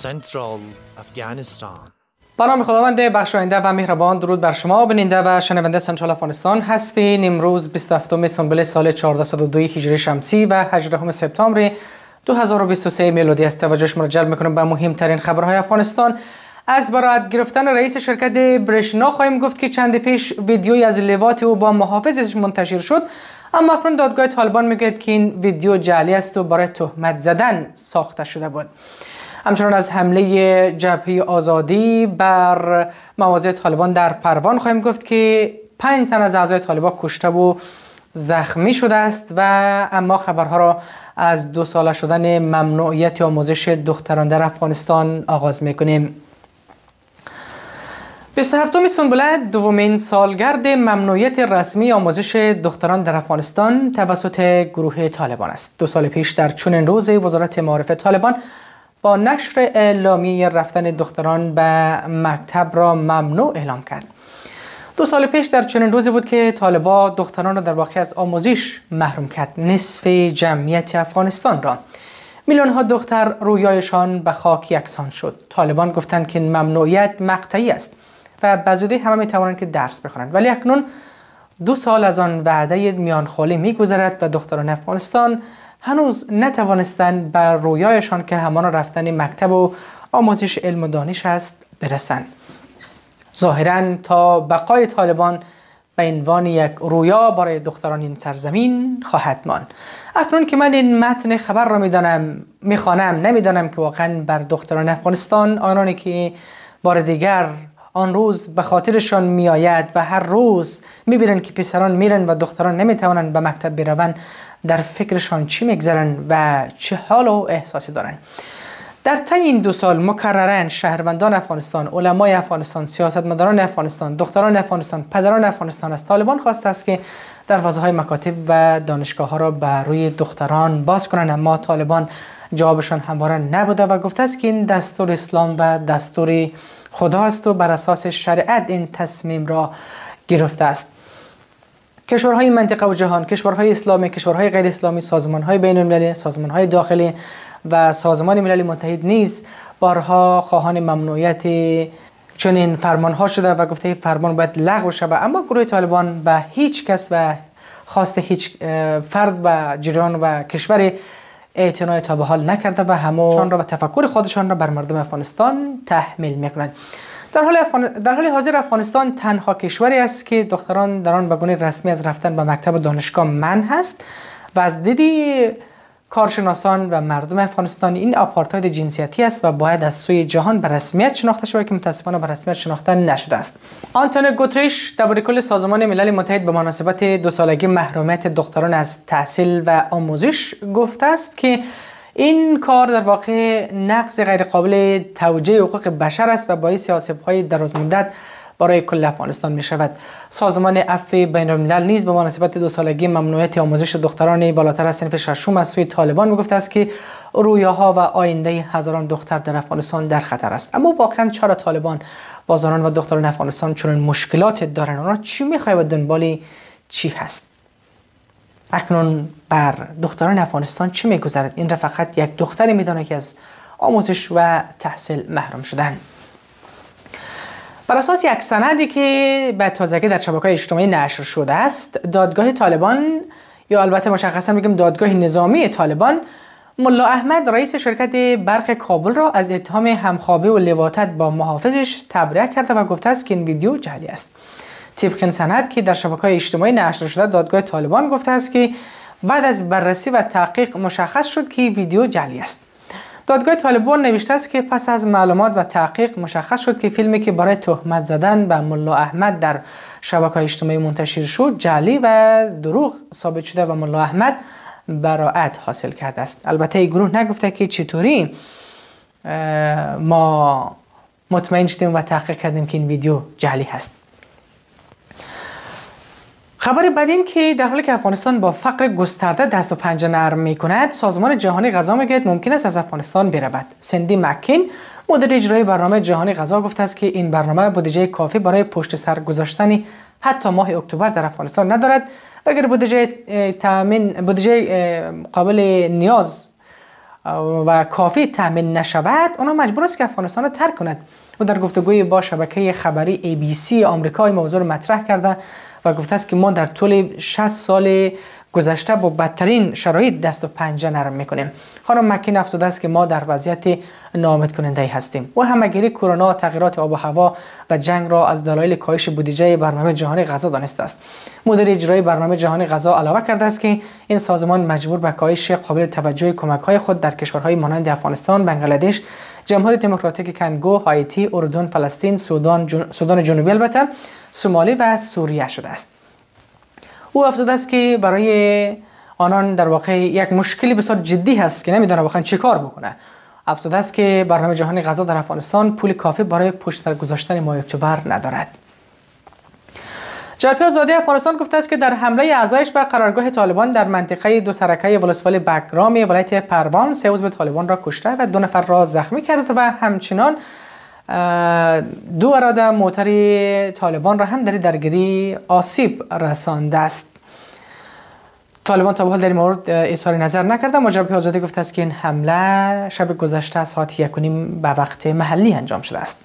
Central افغانستان برنامه خداوند بخشاینده و مهربان درود بر شما بیننده و شنونده سنترال افغانستان هستین امروز 27 سنبل سال 1402 هجری شمسی و 18 سپتامبر 2023 میلادی است توجهش را جلب میکنم به مهمترین خبرهای افغانستان از برایت گرفتن رئیس شرکت برشنا خواهیم گفت که چند پیش ویدیوی از لوات او با محافظش منتشر شد اما اکنون دادگاه طالبان میگوید که این ویدیو جعلی است و برای تهمت زدن ساخته شده بود همچنان از حمله جبهه آزادی بر مواضع طالبان در پروان خواهیم گفت که پنج تن از اعضای طالبان کشته و زخمی شده است و اما خبرها را از دو ساله شدن ممنوعیت آموزش دختران در افغانستان آغاز میکنیم 27 بلد دومین سالگرد ممنوعیت رسمی آموزش دختران در افغانستان توسط گروه طالبان است. دو سال پیش در چون روز وزارت معارف طالبان با نشر اعلامیه رفتن دختران به مکتب را ممنوع اعلام کرد دو سال پیش در چنین روزی بود که طالبا دختران را در واقع از آموزش محروم کرد نصف جمعیت افغانستان را میلیون ها دختر رویایشان به خاک یکسان شد طالبان گفتند که ممنوعیت مقطعی است و بزودی همه می توانند که درس بخوانند ولی اکنون دو سال از آن وعده می گذرد و دختران افغانستان هنوز نتوانستند بر رویایشان که همان رفتن مکتب و آموزش علم و دانش است برسند ظاهرا تا بقای طالبان به عنوان یک رویا برای دختران این سرزمین خواهد ماند اکنون که من این متن خبر را میدانم میخوانم نمیدانم که واقعا بر دختران افغانستان آنانی که بار دیگر آن روز به خاطرشان میآید و هر روز میبینن که پسران میرن و دختران نمیتوانند به مکتب بروند در فکرشان چی میگذرن و چه حال و احساسی دارن؟ در طی این دو سال مکررن شهروندان افغانستان، علمای افغانستان، سیاستمداران افغانستان، دختران افغانستان، پدران افغانستان از طالبان خواسته است که در های مکاتب و دانشگاه ها را بر روی دختران باز کنند اما طالبان جوابشان همواره نبوده و گفته است که این دستور اسلام و دستور خداست و بر اساس شریعت این تصمیم را گرفته است. کشورهای منطقه و جهان، کشورهای اسلامی، کشورهای غیر اسلامی، سازمانهای بین المللی، سازمانهای داخلی و سازمان ملل متحد نیست بارها خواهان ممنوعیت چون این فرمان ها شده و گفته فرمان باید لغو شود اما گروه طالبان به هیچ کس و خواست هیچ فرد و جریان و کشور اعتنای تا به حال نکرده و همون را و تفکر خودشان را بر مردم افغانستان تحمیل میکنند در حال, افغان... در حال حاضر افغانستان تنها کشوری است که دختران در آن به گونه رسمی از رفتن به مکتب دانشگاه من هست و از دیدی کارشناسان و مردم افغانستان این آپارتاید جنسیتی است و باید از سوی جهان به رسمیت شناخته شود که متاسفانه به رسمیت شناخته نشده است آنتونیو گوتریش کل سازمان ملل متحد به مناسبت دو سالگی محرومیت دختران از تحصیل و آموزش گفته است که این کار در واقع نقض غیرقابل توجه حقوق بشر است و باعث آسیب‌های درازمدت برای کل افغانستان می شود سازمان عفو بین الملل نیز به مناسبت دو سالگی ممنوعیت آموزش دختران بالاتر از سنف ششم از سوی طالبان گفته است که رویاها و آینده هزاران دختر در افغانستان در خطر است اما واقعا چرا طالبان بازاران و دختران افغانستان چون مشکلات دارند آنها چی می و دنبال چی هست اکنون بر دختران افغانستان می گذارد این را فقط یک دختری دانه که از آموزش و تحصیل محروم شدن بر اساس یک سندی که به تازگی در شبکه اجتماعی نشر شده است دادگاه طالبان یا البته مشخصا بگیم دادگاه نظامی طالبان ملا احمد رئیس شرکت برق کابل را از اتهام همخوابه و لواطت با محافظش تبرئه کرده و گفته است که این ویدیو جعلی است طبق سند که در شبکه اجتماعی نشر شده دادگاه طالبان گفته است که بعد از بررسی و تحقیق مشخص شد که ویدیو جعلی است دادگاه طالبان نوشته است که پس از معلومات و تحقیق مشخص شد که فیلمی که برای تهمت زدن به ملا احمد در شبکه اجتماعی منتشر شد جعلی و دروغ ثابت شده و ملا احمد براعت حاصل کرده است البته این گروه نگفته که چطوری ما مطمئن شدیم و تحقیق کردیم که این ویدیو جعلی هست خبر بعد این که در حالی که افغانستان با فقر گسترده دست و پنجه نرم می کند سازمان جهانی غذا میگوید ممکن است از افغانستان برود سندی مکین مدیر اجرای برنامه جهانی غذا گفته است که این برنامه بودجه کافی برای پشت سر گذاشتن حتی ماه اکتبر در افغانستان ندارد و اگر بودجه تامین بودجه قابل نیاز و کافی تامین نشود اونا مجبور است که افغانستان را ترک کند او در گفتگوی با شبکه خبری ABC آمریکا این موضوع را مطرح کرده و گفته است که ما در طول 60 سال گذشته با بدترین شرایط دست و پنجه نرم میکنیم خانم مکین افزوده است که ما در وضعیت نامد کننده هستیم و همگیری کرونا تغییرات آب و هوا و جنگ را از دلایل کاهش بودجه برنامه جهانی غذا دانسته است مدیر اجرای برنامه جهانی غذا علاوه کرده است که این سازمان مجبور به کاهش قابل توجه کمک های خود در کشورهای مانند افغانستان، بنگلادش، جمهوری دموکراتیک کنگو، هایتی، اردن، فلسطین، سودان, سودان جنوبی البته، سومالی و سوریه شده است. او افتاده است که برای آنان در واقع یک مشکلی بسیار جدی هست که نمیدانه واقعا چه کار بکنه افتاده است که برنامه جهانی غذا در افغانستان پول کافی برای پشت گذاشتن یک بر ندارد جبهه زاده افغانستان گفته است که در حمله اعضایش به قرارگاه طالبان در منطقه دو سرکه ولسوال بگرام ولایت پروان سه عضو طالبان را کشته و دو نفر را زخمی کرده و همچنان دو اراده موتر طالبان را هم در درگیری آسیب رسانده است طالبان تا به حال در این مورد اظهار نظر نکرده مجاب آزاده گفته است که این حمله شب گذشته ساعت یک و نیم به وقت محلی انجام شده است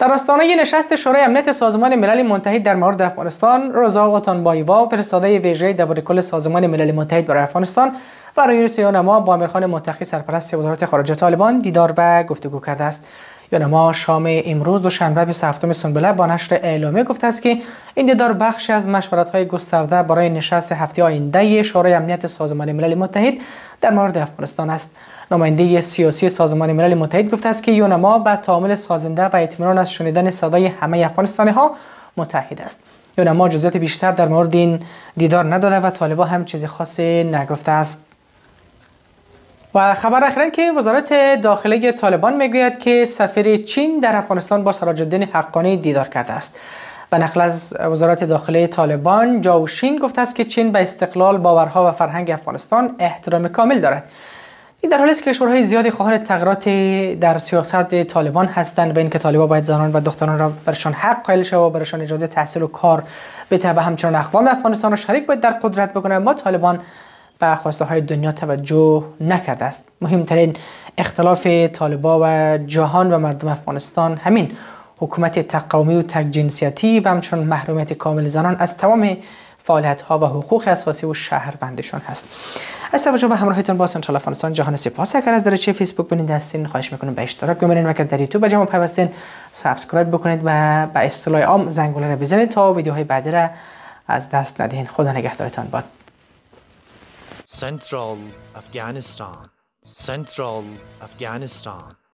در آستانه نشست شورای امنیت سازمان ملل متحد در مورد افغانستان رضا اوتانبایوا فرستاده ویژه دبیرکل سازمان ملل متحد برای افغانستان و رئیس یونما با امیرخان متقی سرپرست وزارت خارجه طالبان دیدار و گفتگو کرده است یونما شام امروز دوشنبه 27 سنبله با نشر اعلامیه گفته است که این دیدار بخشی از های گسترده برای نشست هفته آینده شورای امنیت سازمان ملل متحد در مورد افغانستان است نماینده سیاسی سازمان ملل متحد گفته است که یونما به تعامل سازنده و اطمینان از شنیدن صدای همه افغانستانی ها متحد است یونما جزئیات بیشتر در مورد این دیدار نداده و طالبان هم چیز خاصی نگفته است و خبر اخیرا که وزارت داخلی طالبان میگوید که سفیر چین در افغانستان با الدین حقانی دیدار کرده است به نقل از وزارت داخلی طالبان جاوشین گفته است که چین به استقلال باورها و فرهنگ افغانستان احترام کامل دارد این در حالی است که کشورهای زیادی خواهان تغییرات در سیاست طالبان هستند و اینکه طالبان باید زنان و دختران را برشان حق قائل شود و برشان اجازه تحصیل و کار بده و همچنان اقوام افغانستان را شریک باید در قدرت بکنه ما طالبان به خواسته های دنیا توجه نکرده است مهمترین اختلاف طالبا و جهان و مردم افغانستان همین حکومت تقاومی و تکجنسیتی و همچون محرومیت کامل زنان از تمام فعالیت ها و حقوق اساسی و شهروندشان هست از توجه به همراهیتون با سنترال افغانستان جهان سپاس اگر از درچه فیسبوک بنین دستین خواهش میکنم به اشتراک بمانید و در یوتیوب به ما پیوستین سابسکرایب بکنید و به اصطلاح عام زنگوله را بزنید تا ویدیوهای بعدی را از دست ندهین خدا نگهدارتان باد Central Afghanistan, Central Afghanistan.